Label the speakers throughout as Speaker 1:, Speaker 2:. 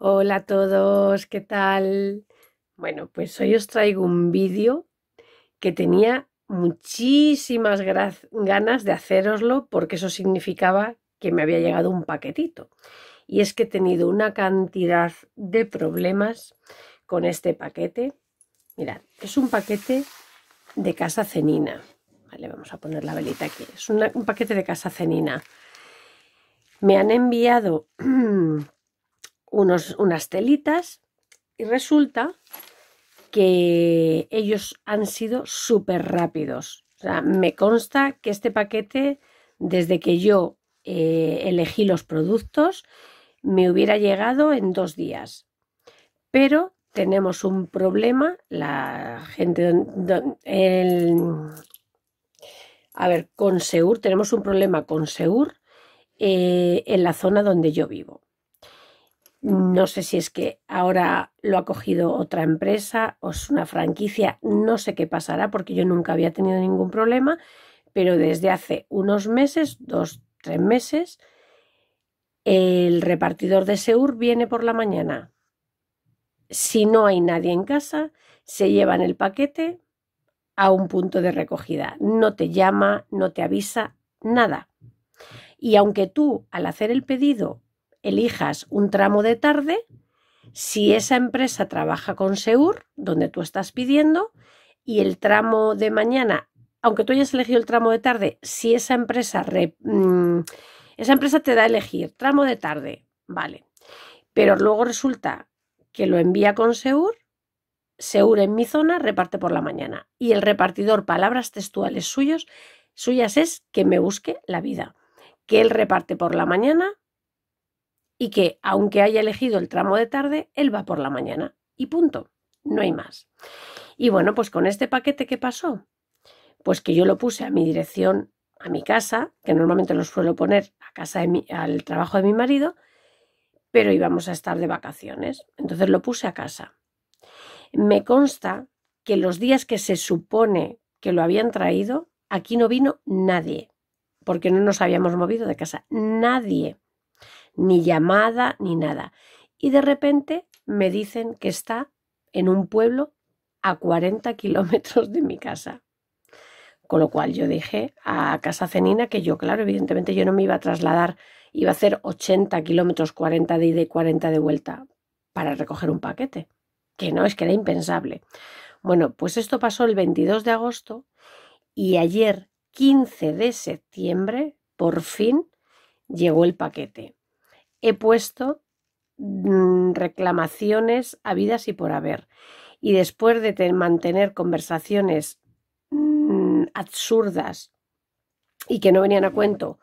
Speaker 1: Hola a todos, ¿qué tal? Bueno, pues hoy os traigo un vídeo que tenía muchísimas ganas de haceroslo porque eso significaba que me había llegado un paquetito. Y es que he tenido una cantidad de problemas con este paquete. Mirad, es un paquete de casa cenina. Vale, vamos a poner la velita aquí. Es un paquete de casa cenina. Me han enviado unos, unas telitas y resulta que ellos han sido súper rápidos. me consta que este paquete, desde que yo eh, elegí los productos, me hubiera llegado en dos días. Pero tenemos un problema, la gente, a ver, con Seur, tenemos un problema con Seur eh, en la zona donde yo vivo. No sé si es que ahora lo ha cogido otra empresa o es una franquicia, no sé qué pasará porque yo nunca había tenido ningún problema, pero desde hace unos meses, dos, tres meses, el repartidor de Seur viene por la mañana. Si no hay nadie en casa, se llevan el paquete a un punto de recogida. No te llama, no te avisa, nada. Y aunque tú, al hacer el pedido, elijas un tramo de tarde, si esa empresa trabaja con Seur, donde tú estás pidiendo, y el tramo de mañana, aunque tú hayas elegido el tramo de tarde, si esa empresa, mm, esa empresa te da a elegir tramo de tarde, vale. Pero luego resulta que lo envía con Seur, Seur en mi zona reparte por la mañana y el repartidor, palabras textuales suyos, suyas es que me busque la vida, que él reparte por la mañana y que, aunque haya elegido el tramo de tarde, él va por la mañana. Y punto. No hay más. Y bueno, pues con este paquete, ¿qué pasó? Pues que yo lo puse a mi dirección, a mi casa, que normalmente los suelo poner a casa al trabajo de mi marido, pero íbamos a estar de vacaciones. Entonces lo puse a casa. Me consta que los días que se supone que lo habían traído, aquí no vino nadie, porque no nos habíamos movido de casa. Nadie ni llamada, ni nada. Y de repente me dicen que está en un pueblo a 40 kilómetros de mi casa. Con lo cual yo dije a Casa Cenina que yo, claro, evidentemente yo no me iba a trasladar, iba a hacer 80 kilómetros, 40 de ida y 40 de vuelta para recoger un paquete. Que no, es que era impensable. Bueno, pues esto pasó el 22 de agosto y ayer, 15 de septiembre, por fin llegó el paquete he puesto mm, reclamaciones habidas y por haber. Y después de mantener conversaciones mm, absurdas y que no venían a cuento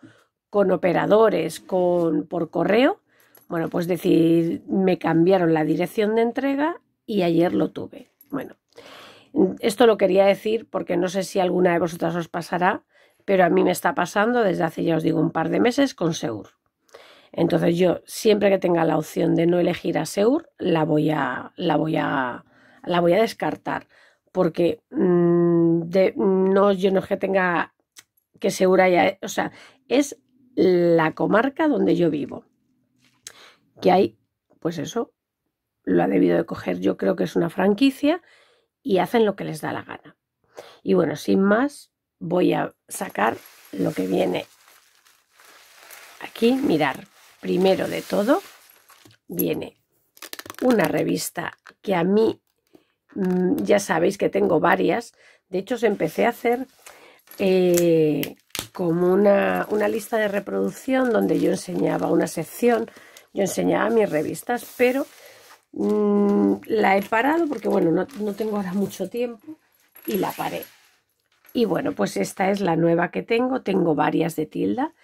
Speaker 1: con operadores, con por correo, bueno, pues decir, me cambiaron la dirección de entrega y ayer lo tuve. Bueno, esto lo quería decir porque no sé si alguna de vosotras os pasará, pero a mí me está pasando desde hace ya os digo un par de meses con Segur. Entonces yo siempre que tenga la opción de no elegir a Seur, la voy a, la voy a, la voy a descartar, porque mm, no, yo no es que tenga que Seur haya, o sea, es la comarca donde yo vivo, que hay, pues eso, lo ha debido de coger, yo creo que es una franquicia y hacen lo que les da la gana. Y bueno, sin más, voy a sacar lo que viene aquí, mirar primero de todo viene una revista que a mí mm, ya sabéis que tengo varias. De hecho, os empecé a hacer eh, como una, lista de reproducción donde yo enseñaba una sección, yo enseñaba mis revistas, pero mm, la he parado porque, bueno, no, tengo ahora mucho tiempo y la paré. Y bueno, pues esta es la nueva que tengo, tengo varias de tilda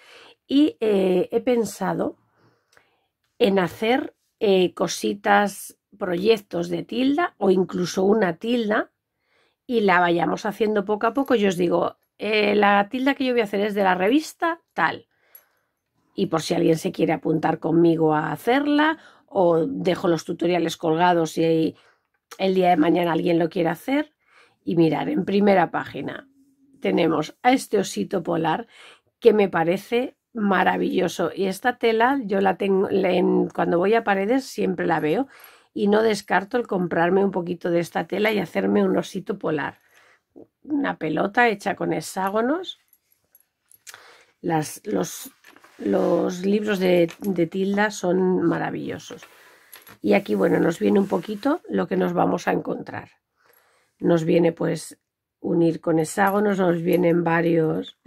Speaker 1: y eh, he pensado en hacer eh, cositas, proyectos de tilda o incluso una tilda y la vayamos haciendo poco a poco. Yo os digo, eh, la tilda que yo voy a hacer es de la revista tal. Y por si alguien se quiere apuntar conmigo a hacerla o dejo los tutoriales colgados y el día de mañana alguien lo quiere hacer. Y mirar, en primera página tenemos a este osito polar que me parece maravilloso. Y esta tela yo la tengo, cuando voy a paredes siempre la veo y no descarto el comprarme un poquito de esta tela y hacerme un osito polar. Una pelota hecha con hexágonos. Las, los, los, libros de, de tilda son maravillosos. Y aquí, bueno, nos viene un poquito lo que nos vamos a encontrar. Nos viene pues unir con hexágonos, nos vienen varios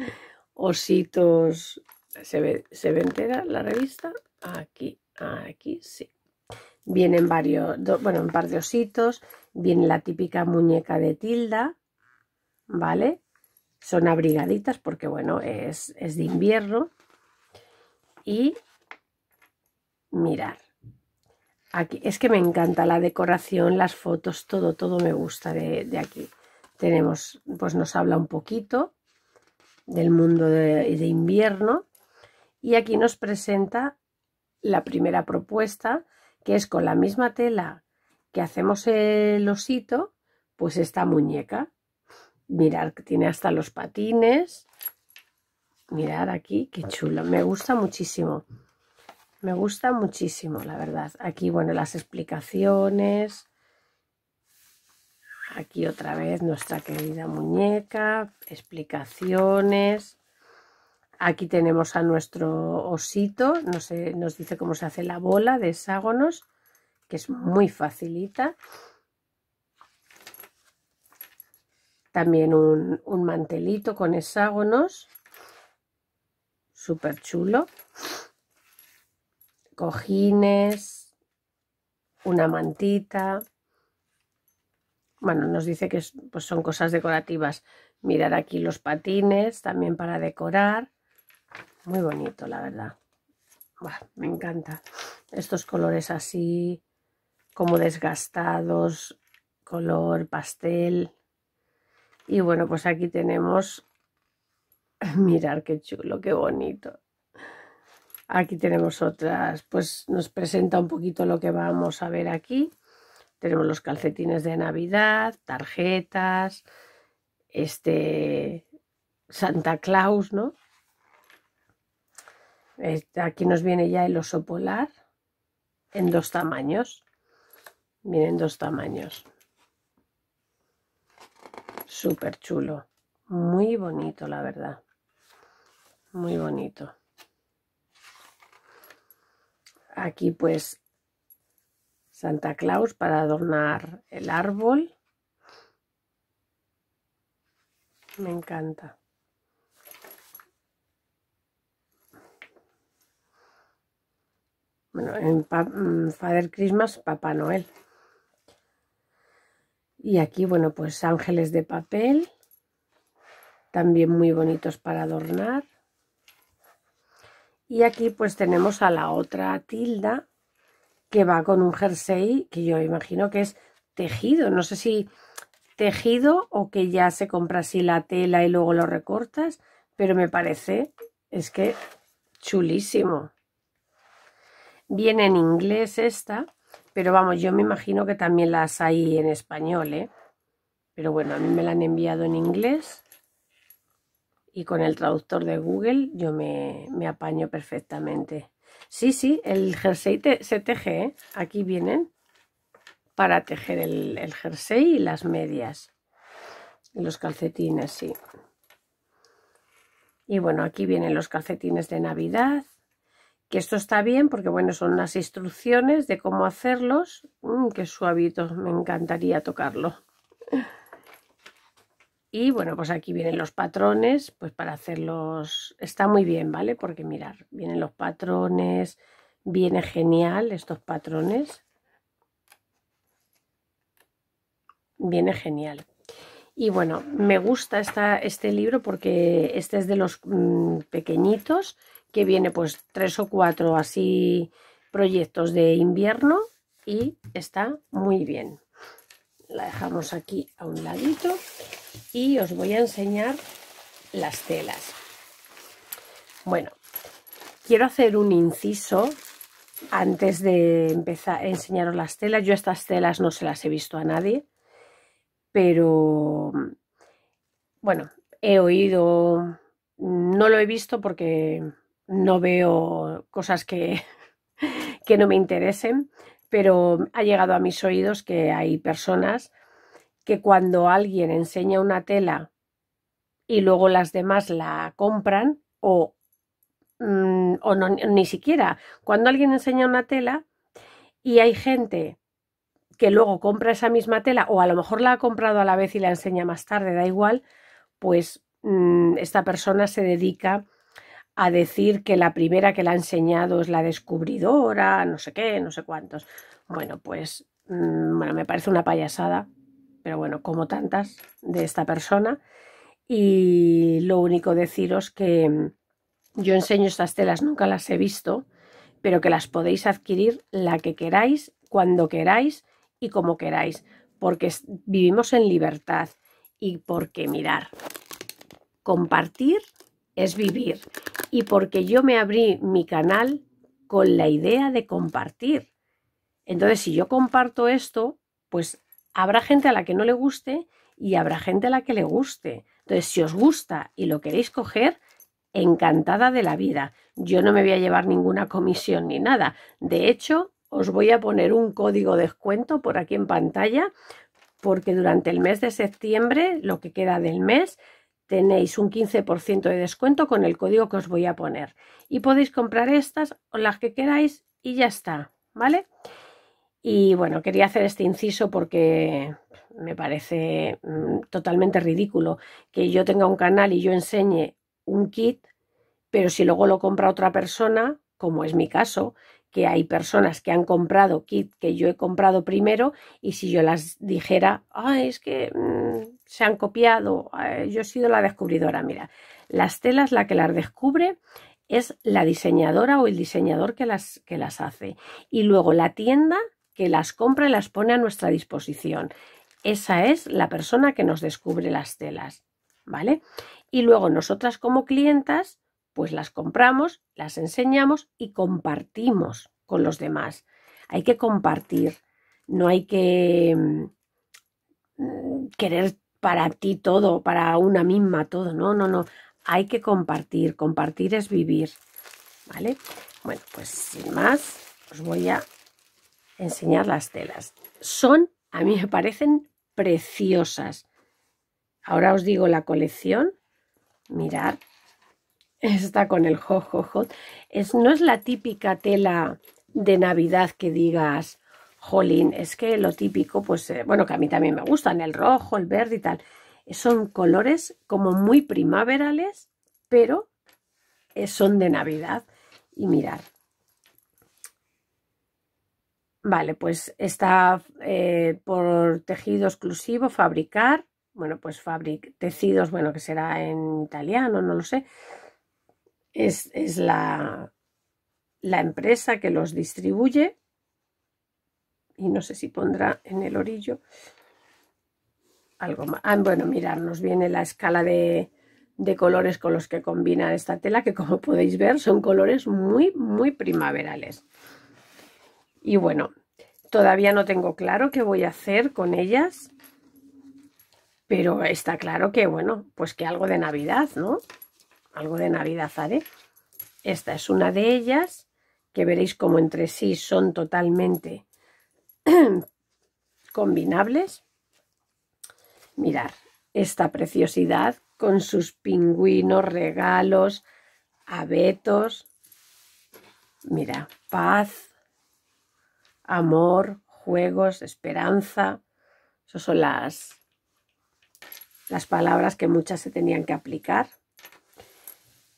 Speaker 1: ositos ¿Se ve, ¿Se entera la revista? Aquí, aquí, sí. Vienen varios, bueno, un par de ositos. Viene la típica muñeca de tilda, ¿vale? Son abrigaditas porque, bueno, es, de invierno. Y mirar. Aquí, es que me encanta la decoración, las fotos, todo, todo me gusta de, aquí. Tenemos, pues nos habla un poquito del mundo de invierno y aquí nos presenta la primera propuesta, que es con la misma tela que hacemos el osito, pues esta muñeca. Mirad, tiene hasta los patines. Mirad aquí, qué chulo. Me gusta muchísimo. Me gusta muchísimo, la verdad. Aquí, bueno, las explicaciones. Aquí otra vez nuestra querida muñeca, explicaciones. Aquí tenemos a nuestro osito, nos dice cómo se hace la bola de hexágonos, que es muy facilita. También un, mantelito con hexágonos, súper chulo. Cojines, una mantita. Bueno, nos dice que pues son cosas decorativas. Mirar aquí los patines, también para decorar. Muy bonito, la verdad. me encanta. Estos colores así, como desgastados, color pastel. Y bueno, pues aquí tenemos... Mirar qué chulo, qué bonito. Aquí tenemos otras, pues nos presenta un poquito lo que vamos a ver aquí. Tenemos los calcetines de Navidad, tarjetas, este Santa Claus, ¿no? Aquí nos viene ya el oso polar en dos tamaños. Vienen dos tamaños. Súper chulo. Muy bonito, la verdad. Muy bonito. Aquí pues Santa Claus para adornar el árbol. Me encanta.
Speaker 2: Bueno, en mm, Father
Speaker 1: Christmas, Papá Noel. Y aquí, bueno, pues ángeles de papel, también muy bonitos para adornar. Y aquí pues tenemos a la otra tilda que va con un jersey que yo imagino que es tejido. No sé si tejido o que ya se compra así la tela y luego lo recortas, pero me parece, es que chulísimo. Viene en inglés esta, pero vamos, yo me imagino que también las hay en español, ¿eh? Pero bueno, a mí me la han enviado en inglés y con el traductor de Google yo me, apaño perfectamente. Sí, sí, el jersey se teje, ¿eh? Aquí vienen para tejer el, el jersey y las medias. Los calcetines, sí. Y bueno, aquí vienen los calcetines de Navidad esto está bien porque bueno, son las instrucciones de cómo hacerlos. Mm, qué suavito, me encantaría tocarlo. Y bueno, pues aquí vienen los patrones, pues para hacerlos está muy bien, ¿vale? Porque mirar, vienen los patrones, viene genial estos patrones. Viene genial. Y bueno, me gusta este libro porque este es de los mm, pequeñitos que viene pues tres o cuatro así proyectos de invierno y está muy bien. La dejamos aquí a un ladito y os voy a enseñar las telas. Bueno, quiero hacer un inciso antes de empezar a enseñaros las telas. Yo estas telas no se las he visto a nadie, pero bueno, he oído, no lo he visto porque no veo cosas que, que no me interesen, pero ha llegado a mis oídos que hay personas que cuando alguien enseña una tela y luego las demás la compran o, mm, o ni siquiera, cuando alguien enseña una tela y hay gente que luego compra esa misma tela o a lo mejor la ha comprado a la vez y la enseña más tarde, da igual, pues mm, esta persona se dedica a decir que la primera que la ha enseñado es la descubridora, no sé qué, no sé cuántos. Bueno, pues mm, me parece una payasada, pero bueno, como tantas de esta persona. Y lo único deciros que mm, yo enseño estas telas, nunca las he visto, pero que las podéis adquirir la que queráis, cuando queráis y como queráis, porque vivimos en libertad y porque mirar, compartir es vivir y porque yo me abrí mi canal con la idea de compartir. Entonces, si yo comparto esto, pues habrá gente a la que no le guste y habrá gente a la que le guste. Entonces, si os gusta y lo queréis coger, encantada de la vida. Yo no me voy a llevar ninguna comisión ni nada. De hecho, os voy a poner un código de descuento por aquí en pantalla porque durante el mes de septiembre, lo que queda del mes, tenéis un 15% de descuento con el código que os voy a poner. Y podéis comprar estas o las que queráis y ya está, ¿vale? Y bueno, quería hacer este inciso porque me parece mm, totalmente ridículo que yo tenga un canal y yo enseñe un kit, pero si luego lo compra otra persona, como es mi caso, que hay personas que han comprado kit que yo he comprado primero y si yo las dijera, ¡ay! Ah, es que mm, se han copiado. Eh, yo he sido la descubridora, mira. Las telas, la que las descubre es la diseñadora o el diseñador que las, que las hace. Y luego la tienda que las compra y las pone a nuestra disposición. Esa es la persona que nos descubre las telas, ¿vale? Y luego nosotras como clientas, pues las compramos, las enseñamos y compartimos con los demás. Hay que compartir, no hay que mm, querer para ti todo, para una misma todo. No, no, no. Hay que compartir. Compartir es vivir. ¿Vale? Bueno, pues sin más, os voy a enseñar las telas. Son, a mí me parecen preciosas. Ahora os digo la colección. Mirad. Está con el jojojo. Es, no es la típica tela de Navidad que digas, jolín, es que lo típico, pues eh, bueno, que a mí también me gustan, el rojo, el verde y tal, son colores como muy primaverales, pero eh, son de Navidad. Y mirar. Vale, pues está eh, por tejido exclusivo, fabricar, bueno, pues fabric, tecidos, bueno, que será en italiano, no lo sé. Es, es la, la empresa que los distribuye y no sé si pondrá en el orillo algo más. Ah, bueno, mirad, nos viene la escala de, de colores con los que combina esta tela, que como podéis ver son colores muy, muy primaverales. Y bueno, todavía no tengo claro qué voy a hacer con ellas, pero está claro que, bueno, pues que algo de Navidad, ¿no? Algo de Navidad haré. Esta es una de ellas, que veréis como entre sí son totalmente combinables. Mirar esta preciosidad con sus pingüinos, regalos, abetos. Mira, paz, amor, juegos, esperanza. Esas son las, las palabras que muchas se tenían que aplicar.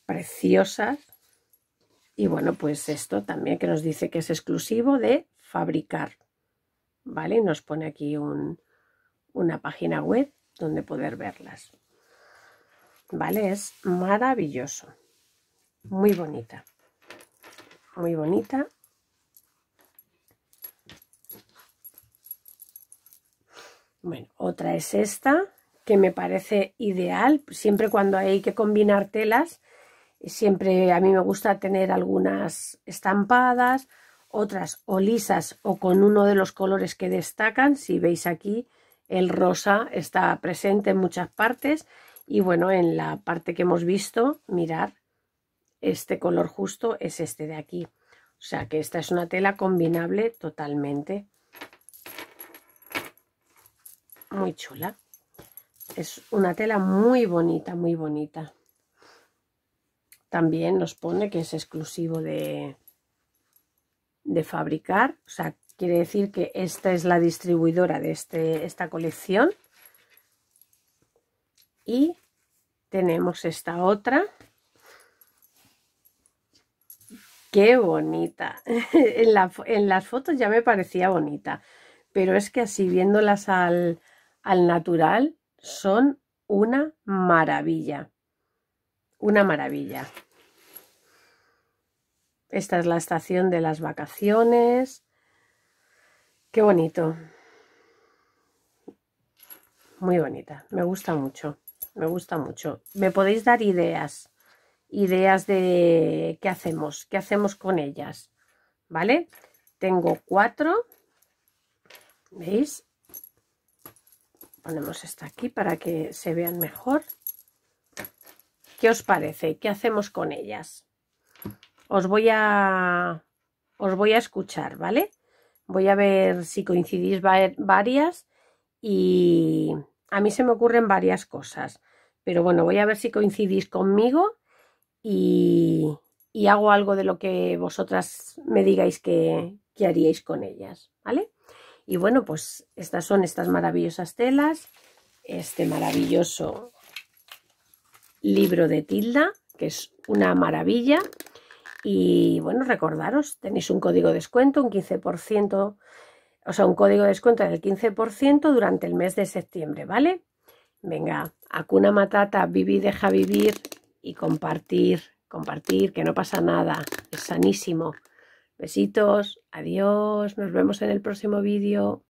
Speaker 1: Preciosas. Y bueno, pues esto también que nos dice que es exclusivo de fabricar. ¿vale? Nos pone aquí una página web donde poder verlas. ¿Vale? Es maravilloso. Muy bonita. Muy bonita. Bueno, otra es esta, que me parece ideal. Siempre cuando hay que combinar telas, siempre a mí me gusta tener algunas estampadas, otras o lisas o con uno de los colores que destacan. Si veis aquí, el rosa está presente en muchas partes y bueno, en la parte que hemos visto, mirad, este color justo es este de aquí. O sea que esta es una tela combinable totalmente. Muy chula. Es una tela muy bonita, muy bonita. También nos pone que es exclusivo de, de fabricar, o sea, quiere decir que esta es la distribuidora de este, esta colección. Y tenemos esta otra. ¡Qué bonita! en, la, las fotos ya me parecía bonita, pero es que así viéndolas al natural son una maravilla. Una maravilla. Esta es la estación de las vacaciones. Qué bonito. Muy bonita. Me gusta mucho. Me gusta mucho. Me podéis dar ideas. Ideas de qué hacemos. Qué hacemos con ellas. ¿Vale? Tengo cuatro. ¿Veis? Ponemos esta aquí para que se vean mejor. ¿Qué os parece? ¿Qué hacemos con ellas? os voy a os voy a escuchar, ¿vale? Voy a ver si coincidís varias y a mí se me ocurren varias cosas, pero bueno, voy a ver si coincidís conmigo y, hago algo de lo que vosotras me digáis que, que haríais con ellas, ¿vale? Y bueno, pues estas son estas maravillosas telas, este maravilloso libro de Tilda, que es una maravilla, y bueno, recordaros, tenéis un código de descuento, un 15%, o sea, un código de descuento del 15% durante el mes de septiembre, ¿vale? Venga, Acuna Matata, vivir, deja vivir y compartir, compartir, que no pasa nada, es sanísimo. Besitos, adiós, nos vemos en el próximo vídeo.